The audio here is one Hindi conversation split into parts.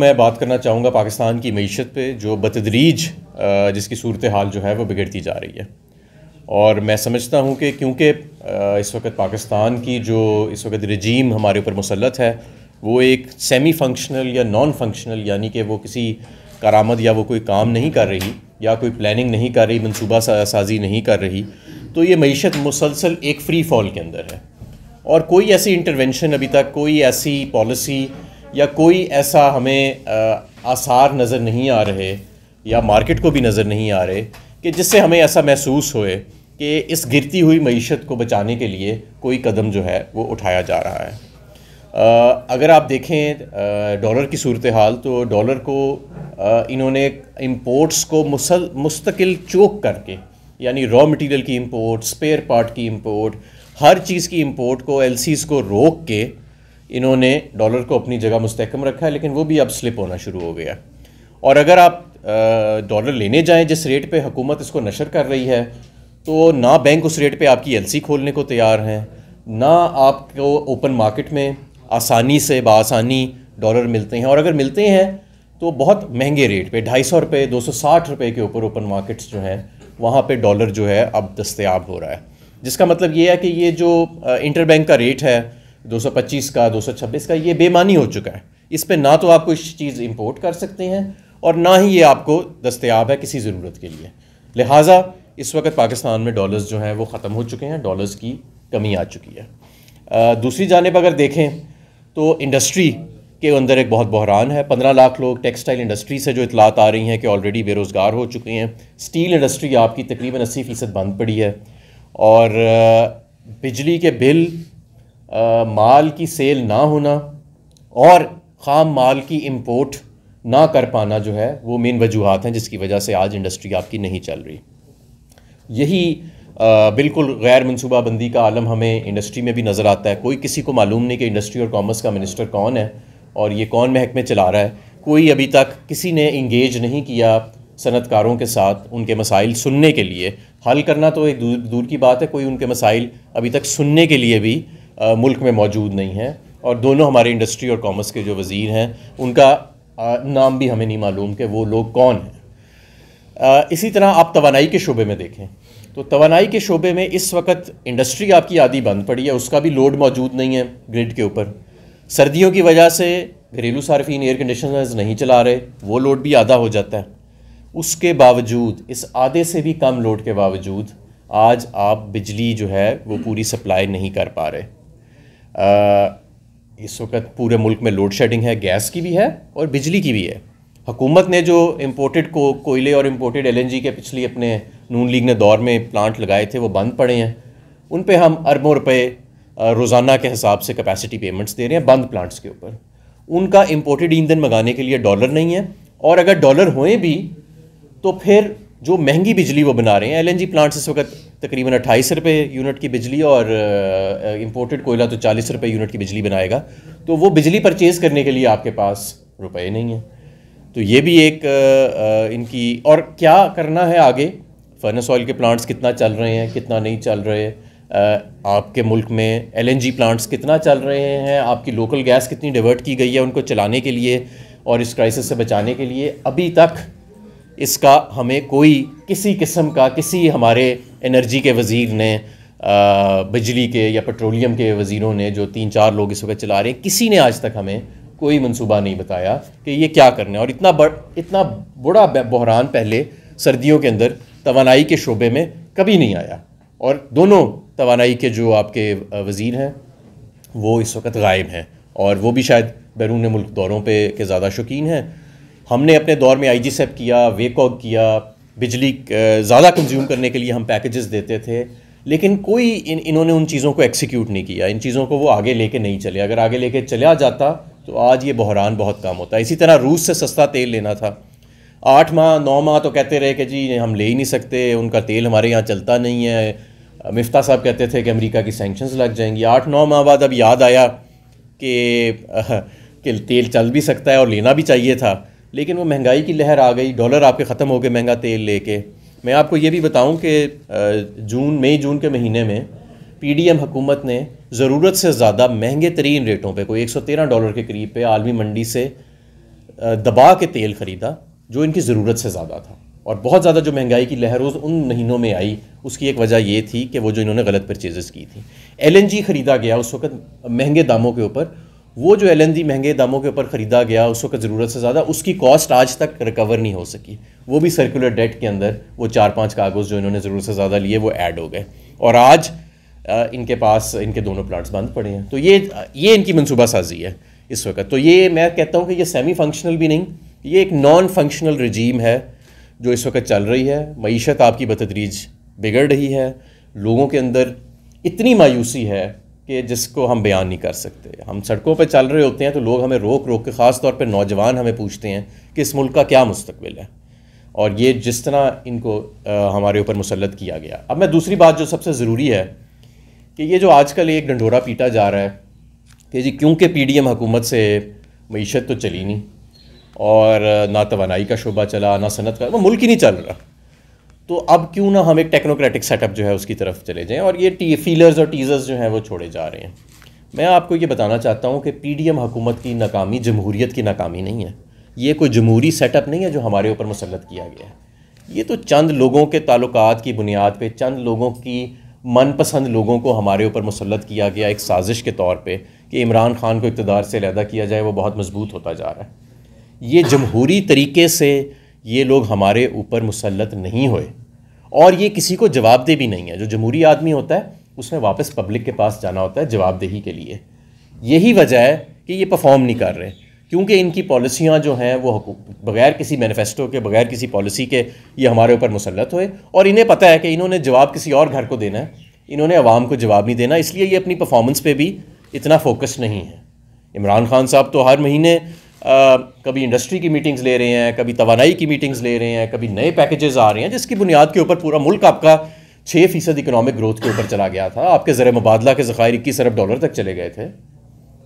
मैं बात करना चाहूँगा पाकिस्तान की मीशत पे जो बतदरीज जिसकी सूरत हाल जो है वो बिगड़ती जा रही है और मैं समझता हूँ कि क्योंकि इस वक्त पाकिस्तान की जो इस वक्त रजीम हमारे ऊपर मुसलत है वो एक सेमी फंक्शनल या नॉन फंक्शनल यानी कि वो किसी करामद या वो कोई काम नहीं कर रही या कोई प्लानिंग नहीं कर रही मनसूबा साजी नहीं कर रही तो ये मीशत मुसलसल एक फ्री फॉल के अंदर है और कोई ऐसी इंटरवेंशन अभी तक कोई ऐसी पॉलिसी या कोई ऐसा हमें आसार नज़र नहीं आ रहे या मार्केट को भी नज़र नहीं आ रहे कि जिससे हमें ऐसा महसूस होए कि इस गिरती हुई मीशत को बचाने के लिए कोई कदम जो है वो उठाया जा रहा है आ, अगर आप देखें डॉलर की सूरत हाल तो डॉलर को आ, इन्होंने इम्पोर्ट्स को मुसल मुस्तकिल चोक करके यानी रॉ मटेरियल की इम्पोर्ट स्पेयर पार्ट की इम्पोर्ट हर चीज़ की इम्पोर्ट को एलसीज को रोक के इन्होंने डॉलर को अपनी जगह मुस्तकम रखा है लेकिन वो भी अब स्लिप होना शुरू हो गया और अगर आप डॉलर लेने जाएं जिस रेट पे हुकूमत इसको नशर कर रही है तो ना बैंक उस रेट पे आपकी एलसी खोलने को तैयार हैं ना आपको ओपन मार्केट में आसानी से बसानी डॉलर मिलते हैं और अगर मिलते हैं तो बहुत महंगे रेट पे ढाई सौ रुपये दो सौ साठ रुपये के ऊपर ओपन मार्केट्स जो हैं वहाँ पे डॉलर जो है अब दस्तयाब हो रहा है जिसका मतलब ये है कि ये जो इंटर बैंक का रेट है 225 का 226 का ये बेमानी हो चुका है इस पर ना तो आप कुछ चीज़ इम्पोर्ट कर सकते हैं और ना ही ये आपको दस्तियाब है किसी ज़रूरत के लिए लिहाजा इस वक्त पाकिस्तान में डॉलर्स जो हैं वो ख़त्म हो चुके हैं डॉलर्स की कमी आ चुकी है आ, दूसरी जानब अगर देखें तो इंडस्ट्री के अंदर एक बहुत बहरान है पंद्रह लाख लोग टेक्सटाइल इंडस्ट्री से जो इतलात आ रही हैं कि ऑलरेडी बेरोज़गार हो चुके हैं स्टील इंडस्ट्री आपकी तकरीबन अस्सी फ़ीसद बंद पड़ी है और बिजली के बिल आ, माल की सेल ना होना और ख़ाम माल की इम्पोर्ट ना कर पाना जो है वो मेन वजूहत हैं जिसकी वजह से आज इंडस्ट्री आपकी नहीं चल रही यही आ, बिल्कुल गैर मनसूबाबंदी का आलम हमें इंडस्ट्री में भी नज़र आता है कोई किसी को मालूम नहीं कि इंडस्ट्री और कॉमर्स का मिनिस्टर कौन है और ये कौन महकमे चला रहा है कोई अभी तक किसी ने इंगेज नहीं किया सनतकारों के साथ उनके मसाइल सुनने के लिए हल करना तो एक दूर, दूर की बात है कोई उनके मसाइल अभी तक सुनने के लिए भी मुल्क में मौजूद नहीं हैं और दोनों हमारे इंडस्ट्री और कॉमर्स के जो वज़ी हैं उनका नाम भी हमें नहीं मालूम कि वो लोग कौन हैं इसी तरह आप तोानाई के शोबे में देखें तो तोानाई के शोबे में इस वक्त इंडस्ट्री आपकी आदि बंद पड़ी है उसका भी लोड मौजूद नहीं है ग्रिड के ऊपर सर्दियों की वजह से घरेलू सार्फिन एयर कंडीशनर्स नहीं चला रहे वो लोड भी आधा हो जाता है उसके बावजूद इस आधे से भी कम लोड के बावजूद आज आप बिजली जो है वो पूरी सप्लाई नहीं कर पा रहे इस वक्त पूरे मुल्क में लोड शेडिंग है गैस की भी है और बिजली की भी है हुकूमत ने जो इम्पोर्टेड को कोयले और इम्पोर्टेड एलएनजी के पिछली अपने नून लीग ने दौर में प्लांट लगाए थे वो बंद पड़े हैं उन पे हम अरबों रुपए रोज़ाना के हिसाब से कैपेसिटी पेमेंट्स दे रहे हैं बंद प्लांट्स के ऊपर उनका इम्पोर्टेड ईंधन मंगाने के लिए डॉलर नहीं है और अगर डॉलर होए भी तो फिर जो महंगी बिजली वो बना रहे हैं जी प्लांट्स इस वक्त तकरीबन अट्ठाईस रुपये यूनिट की बिजली और इम्पोर्टेड कोयला तो चालीस रुपये यूनिट की बिजली बनाएगा तो वो बिजली परचेज़ करने के लिए आपके पास रुपए नहीं हैं तो ये भी एक इनकी और क्या करना है आगे फर्नस ऑयल के प्लांट्स कितना चल रहे हैं कितना नहीं चल रहे आपके मुल्क में एलएनजी प्लांट्स कितना चल रहे हैं आपकी लोकल गैस कितनी डिवर्ट की गई है उनको चलाने के लिए और इस क्राइसिस से बचाने के लिए अभी तक इसका हमें कोई किसी किस्म का किसी हमारे एनर्जी के वज़ीर ने बिजली के या पेट्रोलियम के वज़ीरों ने जो तीन चार लोग इस वक्त चला रहे हैं किसी ने आज तक हमें कोई मंसूबा नहीं बताया कि ये क्या करना है और इतना बड़ इतना बुरा बहरान पहले सर्दियों के अंदर तोानाई के शोबे में कभी नहीं आया और दोनों तोानाई के जो आपके वज़ीर हैं वो इस वक्त गायब हैं और वो भी शायद बैरून मुल्क दौरों पर के ज़्यादा शौकीन हैं हमने अपने दौर में आई जी e किया वेकॉग किया बिजली ज़्यादा कंज्यूम करने के लिए हम पैकेजेस देते थे लेकिन कोई इन इन्होंने उन चीज़ों को एक्सिक्यूट नहीं किया इन चीज़ों को वो आगे लेके नहीं चले अगर आगे लेके चला जाता तो आज ये बहरान बहुत कम होता इसी तरह रूस से सस्ता तेल लेना था आठ माह नौ माह तो कहते रहे कि जी हम ले ही नहीं सकते उनका तेल हमारे यहाँ चलता नहीं है मिफ्ता साहब कहते थे कि अमेरिका की सेंक्शन लग जाएंगी आठ नौ माह बाद अब याद आया कि तेल चल भी सकता है और लेना भी चाहिए था लेकिन वो महंगाई की लहर आ गई डॉलर आपके ख़त्म हो गए महंगा तेल लेके मैं आपको ये भी बताऊं कि जून मई जून के महीने में पीडीएम हुकूमत ने ज़रूरत से ज़्यादा महंगे तरीन रेटों पे कोई 113 डॉलर के करीब पे आलमी मंडी से दबा के तेल ख़रीदा जो इनकी ज़रूरत से ज़्यादा था और बहुत ज़्यादा जो महंगाई की लहर उस उन महीनों में आई उसकी एक वजह ये थी कि वो जो इन्होंने गलत परचेज़ की थी एल खरीदा गया उस वक्त महंगे दामों के ऊपर वो जो एल महंगे दामों के ऊपर ख़रीदा गया उस वक्त ज़रूरत से ज़्यादा उसकी कॉस्ट आज तक रिकवर नहीं हो सकी वो भी सर्कुलर डेट के अंदर वो चार पांच कागज़ जो इन्होंने ज़रूरत से ज़्यादा लिए वो ऐड हो गए और आज इनके पास इनके दोनों प्लाट्स बंद पड़े हैं तो ये ये इनकी मनसूबा साजी है इस वक्त तो ये मैं कहता हूँ कि ये सेमी फंक्शनल भी नहीं ये एक नॉन फंक्शनल रजीम है जो इस वक्त चल रही है मीशत आपकी बतदरीज बिगड़ रही है लोगों के अंदर इतनी मायूसी है कि जिसको हम बयान नहीं कर सकते हम सड़कों पर चल रहे होते हैं तो लोग हमें रोक रोक के ख़ास तौर पर नौजवान हमें पूछते हैं कि इस मुल्क का क्या मुस्तबिल है और ये जिस तरह इनको आ, हमारे ऊपर मुसलत किया गया अब मैं दूसरी बात जो सबसे ज़रूरी है कि ये जो आजकल एक डंडोरा पीटा जा रहा है कि जी क्योंकि पी डी एम हुकूमत से मीशत तो चली नहीं और ना तोानाई का शोबा चला ना सनत का वो मुल्क ही नहीं चल रहा तो अब क्यों ना हम एक टेक्नोक्रेटिक सेटअप जो है उसकी तरफ चले जाएँ और ये टी फीलर्स और टीजर्स जो हैं वो छोड़े जा रहे हैं मैं आपको ये बताना चाहता हूँ कि पी डी एम हुकूमत की नाकामी जमहूरीत की नाकामी नहीं है ये कोई जमहूरी सेटअप नहीं है जो हमारे ऊपर मुसलत किया गया है ये तो चंद लोगों के ताल्लुक की बुनियाद पर चंद लोगों की मनपसंद लोगों को हमारे ऊपर मुसलत किया गया एक साजिश के तौर पर कि इमरान खान को इकतदार से लहदा किया जाए वो बहुत मजबूत होता जा रहा है ये जमहूरी तरीके से ये लोग हमारे ऊपर मुसलत नहीं हुए और ये किसी को जवाबदेह भी नहीं है जो जमहूरी आदमी होता है उसने वापस पब्लिक के पास जाना होता है जवाबदेही के लिए यही वजह है कि ये परफॉर्म नहीं कर रहे क्योंकि इनकी पॉलिसियाँ जो हैं वो बगैर किसी मैनिफेस्टो के बगैर किसी पॉलिसी के ये हमारे ऊपर मुसलत हुए और इन्हें पता है कि इन्होंने जवाब किसी और घर को देना है इन्होंने आवाम को जवाब नहीं देना इसलिए ये अपनी परफॉर्मेंस पे भी इतना फोकस नहीं है इमरान खान साहब तो हर महीने कभी इंडस्ट्री की मीटिंग्स ले रहे हैं कभी तोानाई की मीटिंग्स ले रहे हैं कभी नए पैकेजेस आ रहे हैं जिसकी बुनियाद के ऊपर पूरा मुल्क आपका छः फ़ीसद इकनॉमिक ग्रोथ के ऊपर चला गया था आपके ज़र मुबादला के ज़ायर इक्कीस अरब डॉलर तक चले गए थे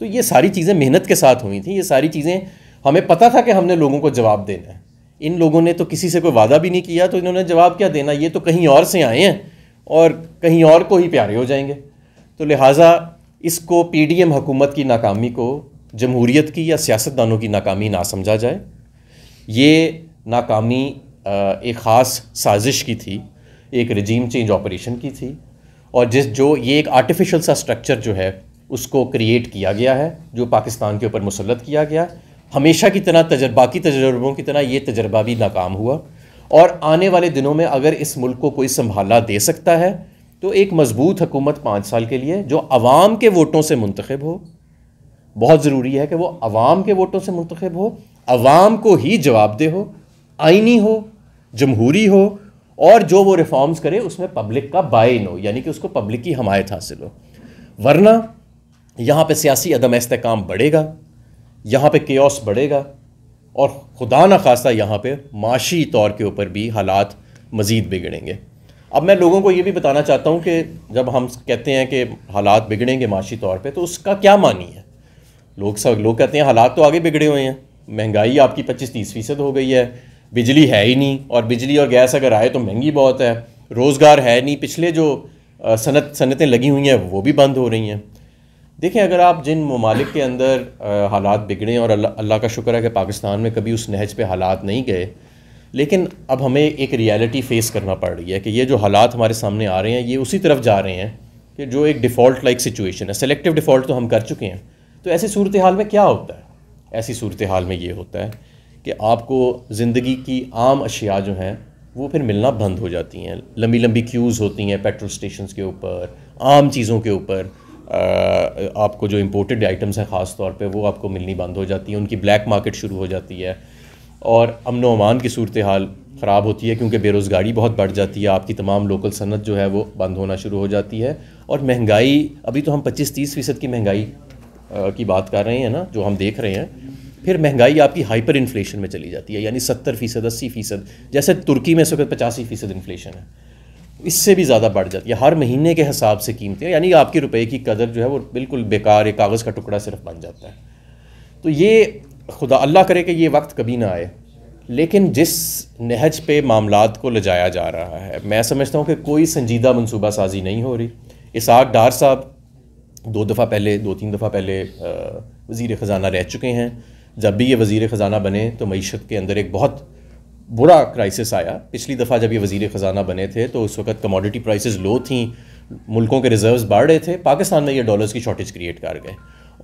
तो ये सारी चीज़ें मेहनत के साथ हुई थी ये सारी चीज़ें हमें पता था कि हमने लोगों को जवाब देना है इन लोगों ने तो किसी से कोई वादा भी नहीं किया तो इन्होंने जवाब क्या देना ये तो कहीं और से आए हैं और कहीं और को ही प्यारे हो जाएंगे तो लिहाजा इसको पीडीएम हुकूमत की नाकामी को जमहूरीत की या सियासतदानों की नाकामी ना समझा जाए ये नाकामी एक ख़ास साजिश की थी एक रजीम चेंज ऑपरेशन की थी और जिस जो ये एक आर्टिफिशियल सा स्ट्रक्चर जो है उसको क्रिएट किया गया है जो पाकिस्तान के ऊपर मुसलत किया गया हमेशा की तरह तजर्बा की तजर्बों की तरह ये तजर्बा भी नाकाम हुआ और आने वाले दिनों में अगर इस मुल्क को कोई संभाला दे सकता है तो एक मजबूत हुकूमत पाँच साल के लिए जो आवाम के वोटों से मुंतखब हो बहुत ज़रूरी है कि वो अवाम के वोटों से मंतखब हो अवाम को ही जवाबदेह हो आइनी हो जमहूरी हो और जो वो रिफॉर्म्स करे उसमें पब्लिक का बाइन हो यानी कि उसको पब्लिक की हमायत हासिल हो वरना यहाँ पे सियासी अदम इसकाम बढ़ेगा यहाँ पे केस बढ़ेगा और खुदा न खास्ता यहाँ पे माशी तौर के ऊपर भी हालात मज़ीद बिगड़ेंगे अब मैं लोगों को ये भी बताना चाहता हूँ कि जब हम कहते हैं कि हालात बिगड़ेंगे माशी तौर पे तो उसका क्या मानी है लोग सब लोग कहते हैं हालात तो आगे बिगड़े हुए हैं महंगाई आपकी पच्चीस तीस फीसद हो गई है बिजली है ही नहीं और बिजली और गैस अगर आए तो महंगी बहुत है रोज़गार है नहीं पिछले जो सनत सनतें लगी हुई हैं वो भी बंद हो रही हैं देखें अगर आप जिन ममालिक के अंदर हालात बिगड़े और अल्लाह अल्ला का शुक्र है कि पाकिस्तान में कभी उस नहज पे हालात नहीं गए लेकिन अब हमें एक रियलिटी फेस करना पड़ रही है कि ये जो हालात हमारे सामने आ रहे हैं ये उसी तरफ जा रहे हैं कि जो एक डिफ़ॉल्ट लाइक सिचुएशन है सेलेक्टिव डिफ़ॉल्ट तो हम कर चुके हैं तो ऐसी सूरत हाल में क्या होता है ऐसी सूरत हाल में ये होता है कि आपको ज़िंदगी की आम अशिया जो हैं वो फिर मिलना बंद हो जाती हैं लंबी लंबी क्यूज़ होती हैं पेट्रोल स्टेशन के ऊपर आम चीज़ों के ऊपर आपको जो इम्पोर्टेड आइटम्स हैं ख़ास तौर पे वो आपको मिलनी बंद हो जाती हैं उनकी ब्लैक मार्केट शुरू हो जाती है और अमन अमान की सूरत हाल ख़राब होती है क्योंकि बेरोज़गारी बहुत बढ़ जाती है आपकी तमाम लोकल सनत जो है वो बंद होना शुरू हो जाती है और महंगाई अभी तो हम 25-30 फ़ीसद की महंगाई की बात कर रहे हैं ना जो हम देख रहे हैं फिर महंगाई आपकी हाइपर इन्फ्लेशन में चली जाती है यानी सत्तर फीसद अस्सी फीसद जैसे तुर्की में इस वक्त पचासी फीसद इन्फ्लेशन है इससे भी ज़्यादा बढ़ जाती है हर महीने के हिसाब से कीमतें यानी आपके रुपए की कदर जो है वो बिल्कुल बेकार एक कागज़ का टुकड़ा सिर्फ बन जाता है तो ये खुदा अल्लाह करे कि ये वक्त कभी ना आए लेकिन जिस नहज पे मामला को ले जाया जा रहा है मैं समझता हूँ कि कोई संजीदा मनसूबा साजी नहीं हो रही इसाक डार साहब दो दफ़ा पहले दो तीन दफ़ा पहले वज़ी ख़ज़ाना रह चुके हैं जब भी ये वज़ी ख़ज़ाना बने तो मीशत के अंदर एक बहुत बुरा क्राइसिस आया पिछली दफ़ा जब ये वज़ी ख़ज़ाना बने थे तो उस वक्त कमोडिटी प्राइसेस लो थी मुल्कों के रिजर्व्स बढ़ रहे थे पाकिस्तान में ये डॉलर्स की शॉर्टेज क्रिएट कर गए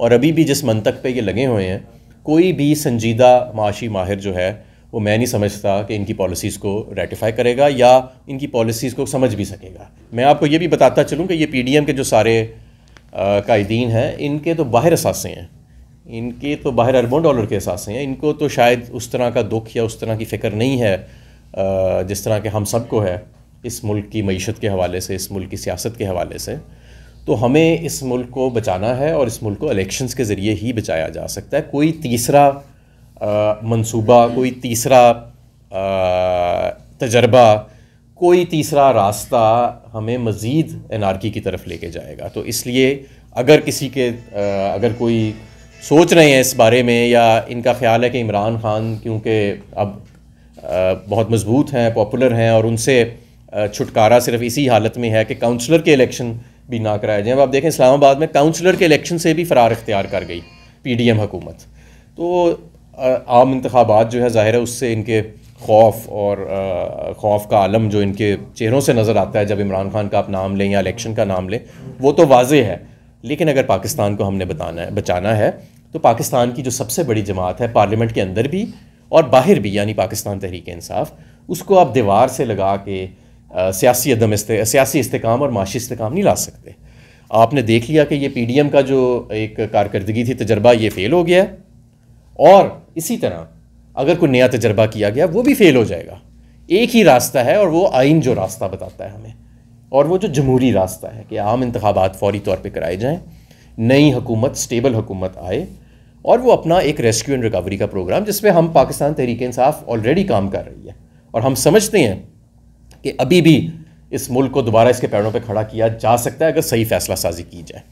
और अभी भी जिस मंतक पे ये लगे हुए हैं कोई भी संजीदा माशी माहिर जो है वो मैं नहीं समझता कि इनकी पॉलिसीज़ को रेटिफाई करेगा या इनकी पॉलिसीज़ को समझ भी सकेगा मैं आपको ये भी बताता चलूँ कि ये पी के जो सारे कायदीन हैं इनके तो बाहर असासे हैं इनके तो बाहर अरबों डॉलर के असासे हैं इनको तो शायद उस तरह का दुख या उस तरह की फ़िक्र नहीं है जिस तरह के हम सबको है इस मुल्क की मीशत के हवाले से इस मुल्क की सियासत के हवाले से तो हमें इस मुल्क को बचाना है और इस मुल्क को इलेक्शंस के ज़रिए ही बचाया जा सकता है कोई तीसरा मनसूबा कोई तीसरा तजर्बा कोई तीसरा रास्ता हमें मज़ीद आर की तरफ लेके जाएगा तो इसलिए अगर किसी के अगर कोई सोच रहे हैं इस बारे में या इनका ख्याल है कि इमरान ख़ान क्योंकि अब बहुत मज़बूत हैं पॉपुलर हैं और उनसे छुटकारा सिर्फ इसी हालत में है कि काउंसलर के इलेक्शन भी ना कराए जाएँ अब आप देखें इस्लामाबाद में काउंसलर के इलेक्शन से भी फ़रार अख्तियार कर गई पी डी एम हुकूमत तो आम इंतबात जो है ज़ाहिर है उससे इनके खौफ और खौफ का आलम जो इनके चेहरों से नज़र आता है जब इमरान खान का आप नाम लें या इलेक्शन का नाम लें वो तो वाज है लेकिन अगर पाकिस्तान को हमने बताना है बचाना है तो पाकिस्तान की जो सबसे बड़ी जमात है पार्लियामेंट के अंदर भी और बाहर भी यानी पाकिस्तान तहरीक इंसाफ उसको आप दीवार से लगा के सियासी अदम इस्ते, सियासी इस्तेकाम और माशी इस्तेकाम नहीं ला सकते आपने देख लिया कि ये पी का जो एक कारकर्दगी थी तजर्बा ये फ़ेल हो गया और इसी तरह अगर कोई नया तजर्बा किया गया वो भी फेल हो जाएगा एक ही रास्ता है और वो आइन जो रास्ता बताता है हमें और वो जो जमहूरी रास्ता है कि आम इंतबात फौरी तौर पर कराए जाएँ नई हुकूमत स्टेबल हुकूमत आए और वो अपना एक रेस्क्यू एंड रिकवरी का प्रोग्राम जिसमें हम पाकिस्तान तहरीक इंसाफ ऑलरेडी काम कर रही है और हम समझते हैं कि अभी भी इस मुल्क को दोबारा इसके पैरों पर खड़ा किया जा सकता है अगर सही फैसला साजी की जाए